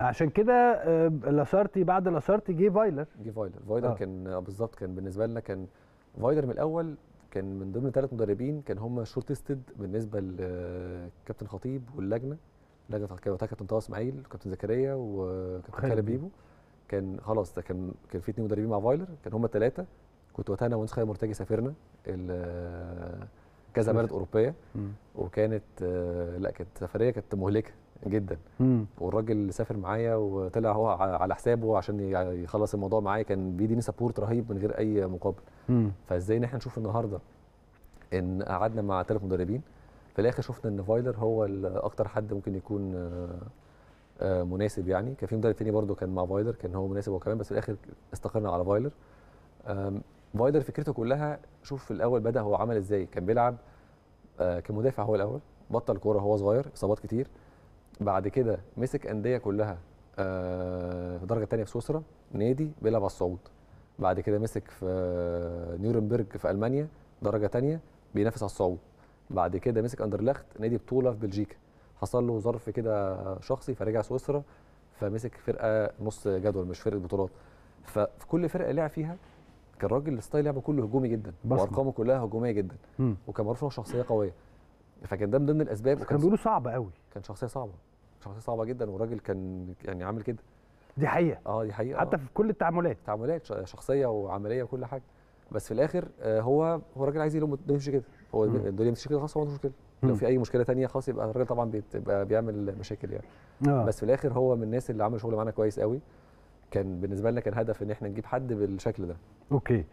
عشان كده لاسارتي آه، بعد لاسارتي جه فايلر جه فايلر فايلر آه. كان آه، بالظبط كان بالنسبه لنا كان فايلر من الاول كان من ضمن ثلاث مدربين كان هم شورت تيستد بالنسبه لكابتن آه، خطيب واللجنه اللجنه وقتها كابتن طه اسماعيل وكابتن زكريا وكابتن خالد بيبو كان خلاص ده كان كان في اثنين مدربين مع فايلر كان هم الثلاثه كنت وقتها انا ونسخه خالد مرتجي سافرنا كذا بلد اوروبيه وكانت آه، لا كانت سفريه كانت مهلكه جدا مم. والراجل اللي سافر معايا وطلع هو على حسابه عشان يخلص الموضوع معايا كان بيديني سبورت رهيب من غير اي مقابل مم. فازاي ان احنا نشوف النهارده ان قعدنا مع ثلاث مدربين في الاخر شفنا ان فايلر هو اكتر حد ممكن يكون آه، آه، مناسب يعني كان في مدرب تاني برده كان مع فايلر كان هو مناسب هو كمان بس في الاخر استقرنا على فايلر فايدر فكرته كلها شوف في الاول بدا هو عمل ازاي كان بيلعب آه، كمدافع هو الاول بطل كوره هو صغير اصابات كتير بعد كده مسك انديه كلها في آه، الدرجه الثانيه في سويسرا نادي بيلعب على الصعود بعد كده مسك في آه، نيورنبرج في المانيا درجه ثانيه بينافس على الصعود بعد كده مسك اندرلخت نادي بطوله في بلجيكا حصل له ظرف كده شخصي فرجع سويسرا فمسك فرقه نص جدول مش فرقه بطولات ففي كل فرقه لعب فيها كان راجل ستايل لعبه يعني كله هجومي جدا وارقامه كلها هجوميه جدا وكان معروف ان هو شخصيه قويه فكان ده من ضمن الاسباب كان بيقولوا صعب قوي كان شخصيه صعبه شخصيه صعبه جدا والراجل كان يعني عامل كده دي حقيقه اه دي حقيقه حتى آه. في كل التعاملات تعاملات شخصيه وعمليه وكل حاجه بس في الاخر آه، هو هو الراجل عايز يلوم الدنيا كده هو الدنيا مش كده خلاص هو مش مشكله لو في اي مشكله تانية خلاص يبقى الراجل طبعا بيبقى بيعمل مشاكل يعني آه. بس في الاخر هو من الناس اللي عمل شغل معانا كويس قوي كان بالنسبه لنا كان هدف ان احنا نجيب حد بالشكل ده اوكي